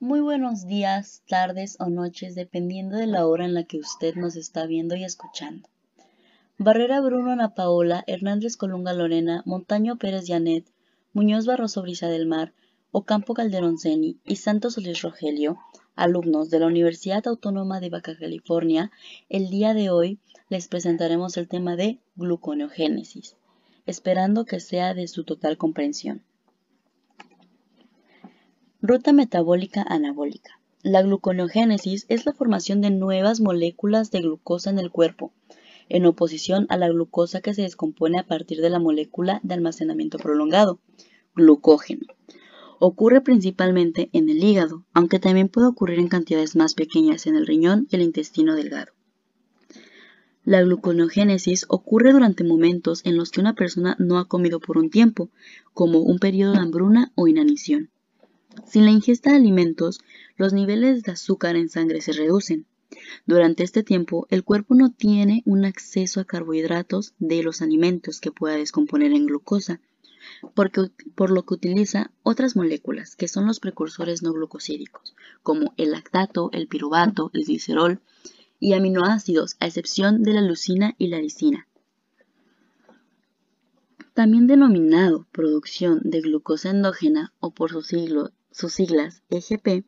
Muy buenos días, tardes o noches, dependiendo de la hora en la que usted nos está viendo y escuchando. Barrera Bruno Ana Paola, Hernández Colunga Lorena, Montaño Pérez Yanet, Muñoz Barroso Brisa del Mar, Ocampo Calderón Ceni y Santos Luis Rogelio, alumnos de la Universidad Autónoma de Baja California, el día de hoy les presentaremos el tema de gluconeogénesis, esperando que sea de su total comprensión. Ruta metabólica anabólica. La gluconeogénesis es la formación de nuevas moléculas de glucosa en el cuerpo, en oposición a la glucosa que se descompone a partir de la molécula de almacenamiento prolongado, glucógeno. Ocurre principalmente en el hígado, aunque también puede ocurrir en cantidades más pequeñas en el riñón y el intestino delgado. La gluconeogénesis ocurre durante momentos en los que una persona no ha comido por un tiempo, como un periodo de hambruna o inanición. Sin la ingesta de alimentos, los niveles de azúcar en sangre se reducen. Durante este tiempo, el cuerpo no tiene un acceso a carbohidratos de los alimentos que pueda descomponer en glucosa, porque, por lo que utiliza otras moléculas que son los precursores no glucosídicos, como el lactato, el piruvato, el glicerol y aminoácidos, a excepción de la leucina y la lisina. También denominado producción de glucosa endógena o por su siglo sus siglas EGP,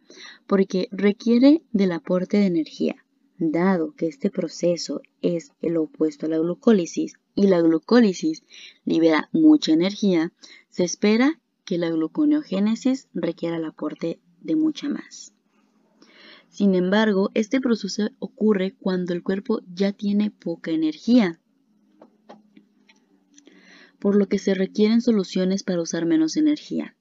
porque requiere del aporte de energía. Dado que este proceso es el opuesto a la glucólisis y la glucólisis libera mucha energía, se espera que la gluconeogénesis requiera el aporte de mucha más. Sin embargo, este proceso ocurre cuando el cuerpo ya tiene poca energía, por lo que se requieren soluciones para usar menos energía.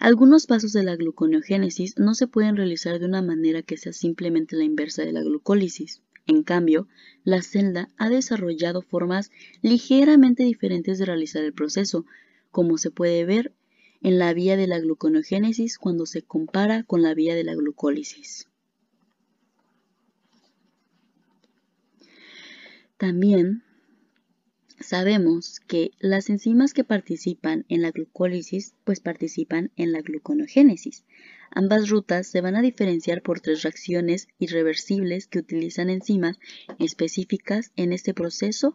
Algunos pasos de la gluconeogénesis no se pueden realizar de una manera que sea simplemente la inversa de la glucólisis. En cambio, la celda ha desarrollado formas ligeramente diferentes de realizar el proceso, como se puede ver en la vía de la gluconeogénesis cuando se compara con la vía de la glucólisis. También Sabemos que las enzimas que participan en la glucólisis, pues participan en la gluconogénesis. Ambas rutas se van a diferenciar por tres reacciones irreversibles que utilizan enzimas específicas en este proceso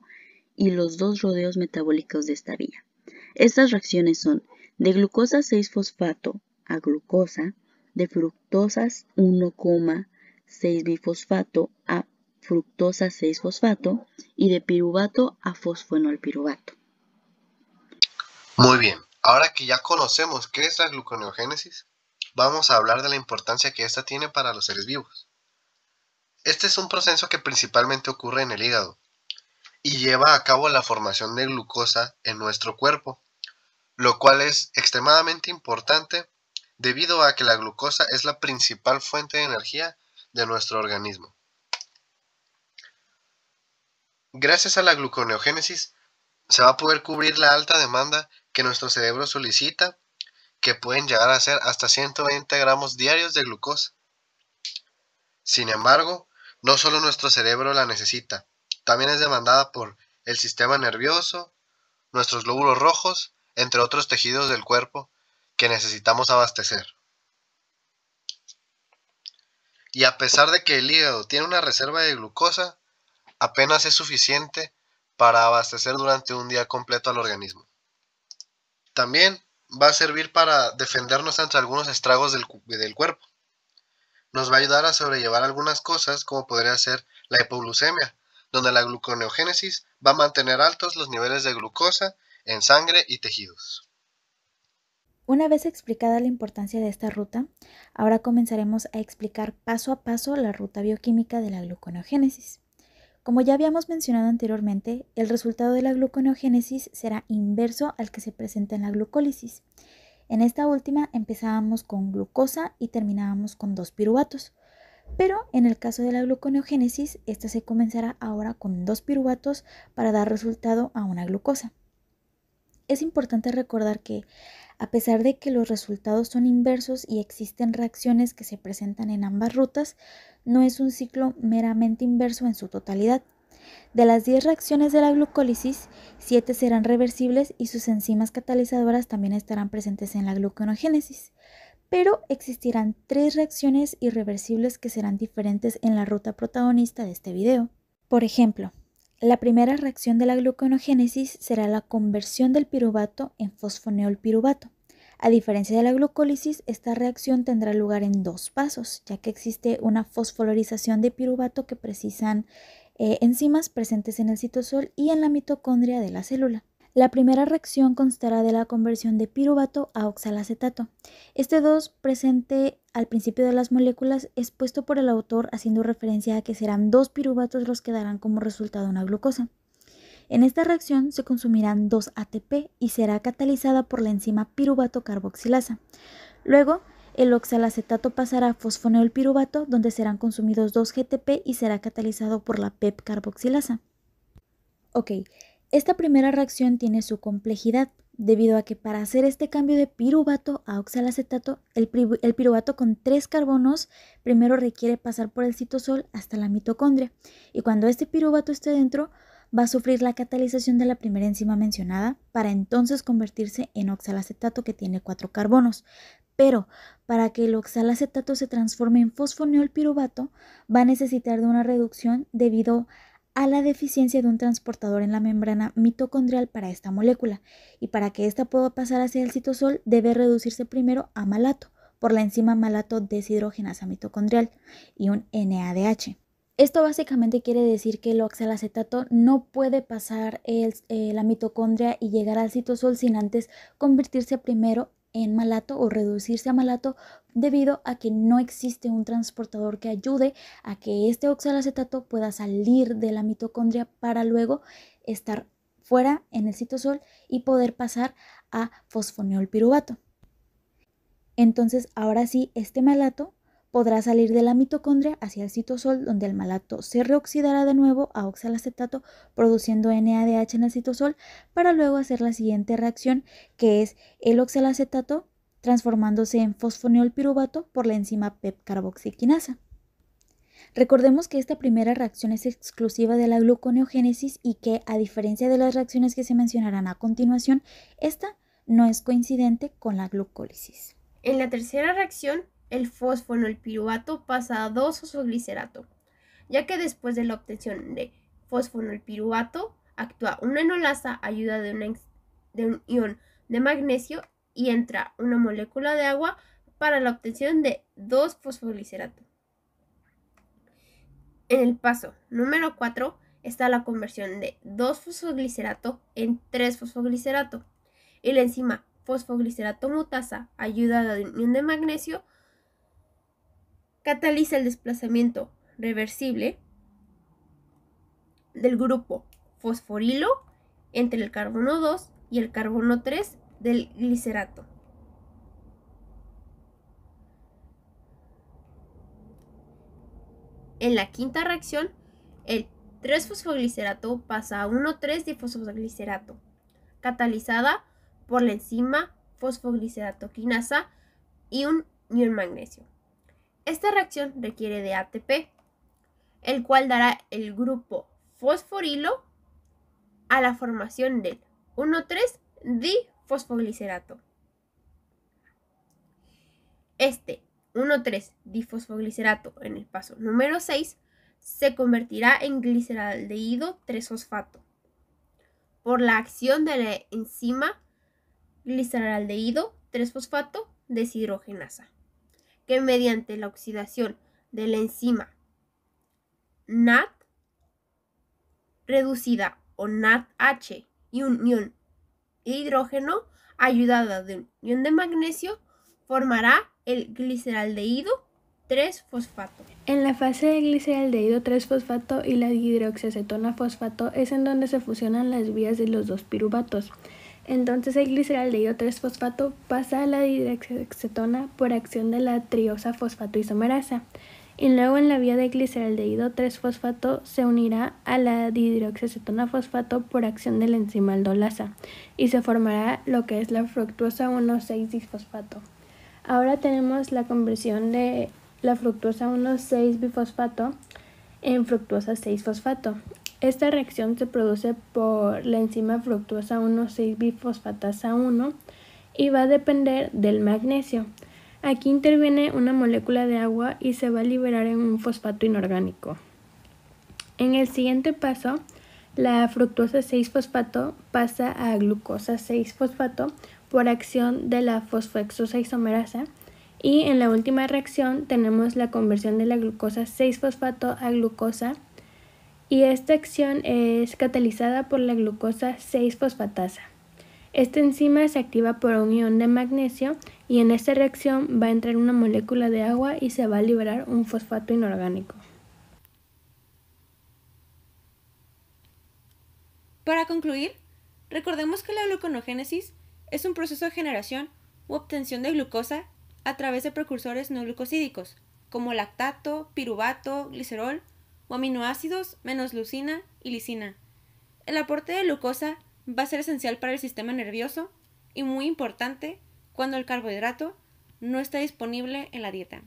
y los dos rodeos metabólicos de esta vía. Estas reacciones son de glucosa 6-fosfato a glucosa, de fructosas 1,6-bifosfato a fructosa 6-fosfato y de piruvato a piruvato. Muy bien, ahora que ya conocemos qué es la gluconeogénesis, vamos a hablar de la importancia que esta tiene para los seres vivos. Este es un proceso que principalmente ocurre en el hígado y lleva a cabo la formación de glucosa en nuestro cuerpo, lo cual es extremadamente importante debido a que la glucosa es la principal fuente de energía de nuestro organismo. Gracias a la gluconeogénesis se va a poder cubrir la alta demanda que nuestro cerebro solicita, que pueden llegar a ser hasta 120 gramos diarios de glucosa. Sin embargo, no solo nuestro cerebro la necesita, también es demandada por el sistema nervioso, nuestros lóbulos rojos, entre otros tejidos del cuerpo que necesitamos abastecer. Y a pesar de que el hígado tiene una reserva de glucosa, apenas es suficiente para abastecer durante un día completo al organismo. También va a servir para defendernos ante algunos estragos del, cuerpo. Nos va a ayudar a sobrellevar algunas cosas como podría ser la hipoglucemia, donde la gluconeogénesis va a mantener altos los niveles de glucosa en sangre y tejidos. Una vez explicada la importancia de esta ruta, ahora comenzaremos a explicar paso a paso la ruta bioquímica de la gluconeogénesis. Como ya habíamos mencionado anteriormente, el resultado de la gluconeogénesis será inverso al que se presenta en la glucólisis. En esta última empezábamos con glucosa y terminábamos con dos piruvatos. Pero en el caso de la gluconeogénesis, esta se comenzará ahora con dos piruvatos para dar resultado a una glucosa. Es importante recordar que, a pesar de que los resultados son inversos y existen reacciones que se presentan en ambas rutas, no es un ciclo meramente inverso en su totalidad. De las 10 reacciones de la glucólisis, 7 serán reversibles y sus enzimas catalizadoras también estarán presentes en la gluconogénesis. Pero existirán 3 reacciones irreversibles que serán diferentes en la ruta protagonista de este video. Por ejemplo, la primera reacción de la gluconogénesis será la conversión del piruvato en fosfoneolpiruvato. A diferencia de la glucólisis, esta reacción tendrá lugar en dos pasos, ya que existe una fosfolorización de piruvato que precisan eh, enzimas presentes en el citosol y en la mitocondria de la célula. La primera reacción constará de la conversión de piruvato a oxalacetato. Este 2 presente al principio de las moléculas es puesto por el autor haciendo referencia a que serán dos piruvatos los que darán como resultado una glucosa. En esta reacción se consumirán 2 ATP y será catalizada por la enzima piruvato carboxilasa. Luego, el oxalacetato pasará a fosfoneol donde serán consumidos 2 GTP y será catalizado por la PEP e carboxilasa. Ok, esta primera reacción tiene su complejidad, debido a que para hacer este cambio de piruvato a oxalacetato, el, piruvato con tres carbonos primero requiere pasar por el citosol hasta la mitocondria, y cuando este piruvato esté dentro, va a sufrir la catalización de la primera enzima mencionada para entonces convertirse en oxalacetato que tiene cuatro carbonos. Pero para que el oxalacetato se transforme en fosfoneolpiruvato va a necesitar de una reducción debido a a la deficiencia de un transportador en la membrana mitocondrial para esta molécula, y para que ésta pueda pasar hacia el citosol debe reducirse primero a malato por la enzima malato deshidrogenasa mitocondrial y un NADH. Esto básicamente quiere decir que el oxalacetato no puede pasar eh, la mitocondria y llegar al citosol sin antes convertirse primero en malato o reducirse a malato debido a que no existe un transportador que ayude a que este oxalacetato pueda salir de la mitocondria para luego estar fuera en el citosol y poder pasar a fosfoneolpiruvato. Entonces, ahora sí, este malato podrá salir de la mitocondria hacia el citosol, donde el malato se reoxidará de nuevo a oxalacetato, produciendo NADH en el citosol, para luego hacer la siguiente reacción, que es el oxalacetato transformándose en fosfoneolpiruvato por la enzima PEP carboxiquinasa. Recordemos que esta primera reacción es exclusiva de la gluconeogénesis y que, a diferencia de las reacciones que se mencionarán a continuación, esta no es coincidente con la glucólisis. En la tercera reacción el fósforo, el piruvato pasa a 2-fosfoglicerato, ya que después de la obtención de fósforo, el piruvato actúa una enolasa ayuda de, un ion de magnesio y entra una molécula de agua para la obtención de 2-fosfoglicerato. En el paso número 4 está la conversión de 2-fosfoglicerato en 3-fosfoglicerato y la enzima fosfoglicerato mutasa ayuda de un unión de magnesio cataliza el desplazamiento reversible del grupo fosforilo entre el carbono 2 y el carbono 3 del glicerato. En la quinta reacción, el 3-fosfoglicerato pasa a 1,3-difosfoglicerato, catalizada por la enzima fosfogliceratoquinasa y un ion magnesio. Esta reacción requiere de ATP, el cual dará el grupo fosforilo a la formación del 1,3-difosfoglicerato. Este 1,3-difosfoglicerato en el paso número 6 se convertirá en gliceraldehído 3-fosfato por la acción de la enzima gliceraldehído 3-fosfato deshidrogenasa que mediante la oxidación de la enzima NAT reducida o NADH y un ion hidrógeno ayudada de un ion de magnesio formará el gliceraldehído 3-fosfato. En la fase de gliceraldehído 3-fosfato y la hidroxiacetona fosfato es en donde se fusionan las vías de los dos piruvatos. Entonces el gliceraldehído 3-fosfato pasa a la dihidroxacetona por acción de la triosa fosfato isomerasa y luego en la vía de gliceraldehído 3-fosfato se unirá a la dihidroxacetona fosfato por acción de la enzima aldolasa y se formará lo que es la fructuosa 16 disfosfato Ahora tenemos la conversión de la fructuosa 1,6-bifosfato en fructuosa 6-fosfato. Esta reacción se produce por la enzima fructuosa 1,6-bifosfatasa 1 y va a depender del magnesio. Aquí interviene una molécula de agua y se va a liberar en un fosfato inorgánico. En el siguiente paso, la fructuosa 6-fosfato pasa a glucosa 6-fosfato por acción de la fosfoexosa isomerasa. Y en la última reacción tenemos la conversión de la glucosa 6-fosfato a glucosa y esta acción es catalizada por la glucosa 6-fosfatasa. Esta enzima se activa por un ion de magnesio y en esta reacción va a entrar una molécula de agua y se va a liberar un fosfato inorgánico. Para concluir, recordemos que la gluconogénesis es un proceso de generación u obtención de glucosa a través de precursores no glucosídicos, como lactato, piruvato, glicerol, o aminoácidos menos leucina y lisina. El aporte de glucosa va a ser esencial para el sistema nervioso y muy importante cuando el carbohidrato no está disponible en la dieta.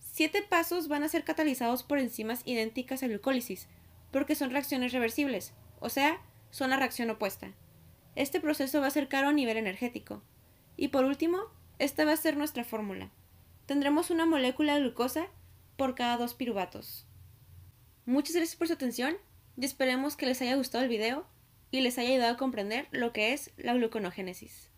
Siete pasos van a ser catalizados por enzimas idénticas a glucólisis, porque son reacciones reversibles, o sea, son la reacción opuesta. Este proceso va a ser caro a nivel energético. Y por último, esta va a ser nuestra fórmula. Tendremos una molécula de glucosa por cada dos piruvatos. Muchas gracias por su atención y esperemos que les haya gustado el video y les haya ayudado a comprender lo que es la gluconogénesis.